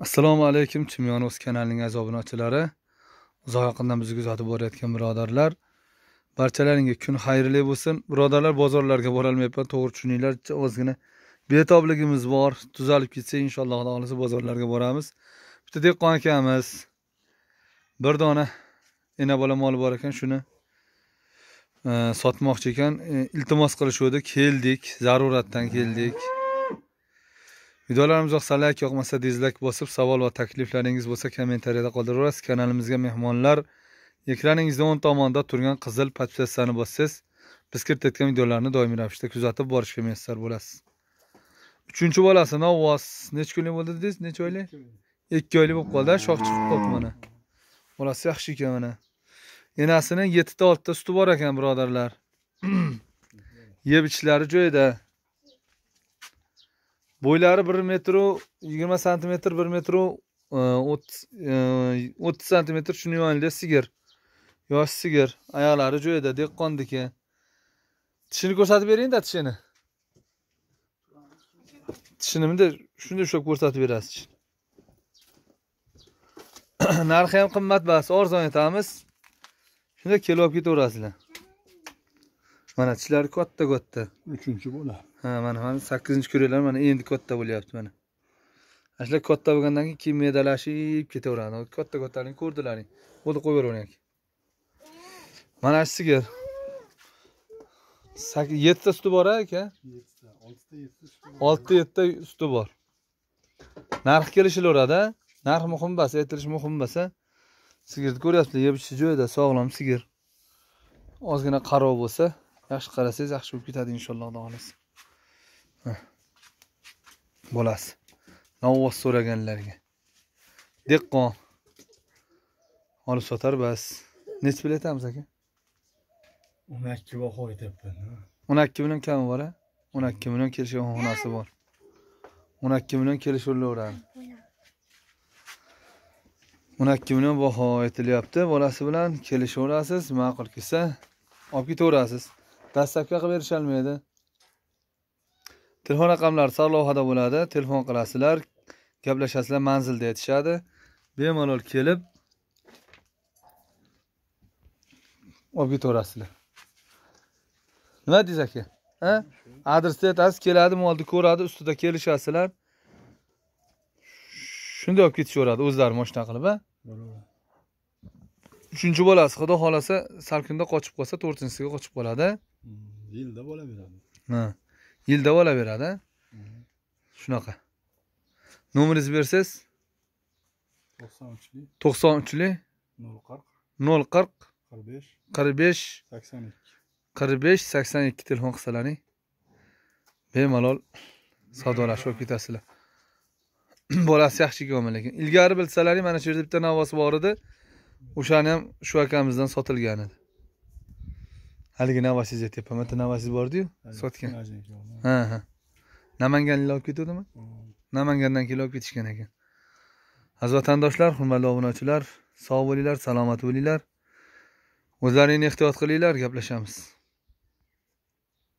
assalomu alaykum chimyonos kanalining aziz obunachilari uzoq yaqindan bizni kuzatib borayotgan birodarlar barchalaringga kun xayrli bo'lsin birodarlar bozorlarga borolmayapman to'g'ri tushuninglar ozgina betobligimiz bor tuzalib ketsa inshaalloh xohlasa bozorlarga boramiz bitta dehqon akamiz bir dona ena bola moli bor ekan shuni e, sotmoqchi ekan e, iltimos qilishuvdi keldik zaruratdan keldik videolarimiz yoqsa layk yoqmasa dizlayk bosib savol va takliflaringiz bo'lsa kommentariyada qoldiraverasiz kanalimizga mehmonlar ekraningizni o'ng tomonda turgan qizil podpiskani bossangiz biz kiritayotgan videolarni doimiy ravishda kuzatib borishga muyassar bo'lasiz uchinchi bolasi navvoz necha kunlik bo'ldi dedingiz necha oylik ikki oylik bo'lib qoldi shox chiqib qolibdi mana bolasi yaxshi ekan mana enasini yettita oltita suti bor ekan birodarlar yeb ichishlari joyida bo'ylari bir metru yigirma santimetr bir metru e, e, o'ttiz santimetr shuni yonida sigir yosh sigir oyoqlari joyida dehqonniki tishini ko'rsatib beringda tishini tishini bunday shunday ushlab ko'rsatib berasiz narxi ham qimmat bas arzon etamiz Shunda kelib olib ketaverasizlar mana tishlari katta katta uchinchi bola ha mana mana sakkizinchi ko'ringlar mana endi katta bo'lyapti mana ana shular katta bo'lgandan keyin keyin medalashib ketaveradi katta kattaligini ko'rdilaring bo'ldi qo'yib yuboring mana shu sigir sakkiz yettita suti bor a aka yettita oltita yettita oltita suti bor narx kelishilaveradi narx muhim emas aytilishi muhim emas sigirni ko'ryapsizlar yeb ichishi joyida sog'lom sigir ozgina qaro bo'lsa yaxshi qarasangiz yaxshi bo'lib ketadi inshaalloh xudo xohlasa bo'lasi novvoz so'raganlarga dehqon olib sotar bas nechi pul aytamiz aka o'n ikki baho hoydapman o'n ikki million kami bor a o'n ikki million xonasi bor o'n ikki million kelishaveraveradi o'n ikki million baho aytilyapti bolasi bilan kelishaverasiz ma'qul kelsa olib ketaverasiz dastlabki qilib berisholmaydi telefon raqamlari sal lavhada bo'ladi telefon qilasizlar gaplashasizlar manzilda aytishadi bemalol kelib olib ketaverasizlar nima deysiz aka a adresni aytasiz keladi molni ko'radi ustida kelishasizlar shunday olib ketishaveradi o'zlari mana shunaqa qilib a uchinchi bolasi xudo xohlasa salkunda qochib qolsa to'rtinchisiga qochib qoladi yilda bo'laveradi ha yilda bo'laveradi mhm. shunaqa nomeringizni bersangiz to'qson uchli to'qson uchli nol qirq nol qirq qirq besh qirq besh sakson ikki qirq besh sakson ikki telefon qilsalaring bemalol savdolashib olib ketasizlar bolasi yaxshi kelgan lekin ilgari bilsalaring mana shu yerda bitta navosi bor edi o'shani ham shu akamizdan sotilgan edi haligi novosingiz aytyapman bitta novosingiz bordiyu sotgan ha ha namanganliklar olib ketuvdimi namangandan kelib olib ketishgan ekan aziz vatandoshlar hurmatli obunachilar sog' bo'linglar salomat bo'linglar o'zlaringni ehtiyot qilinglar gaplashamiz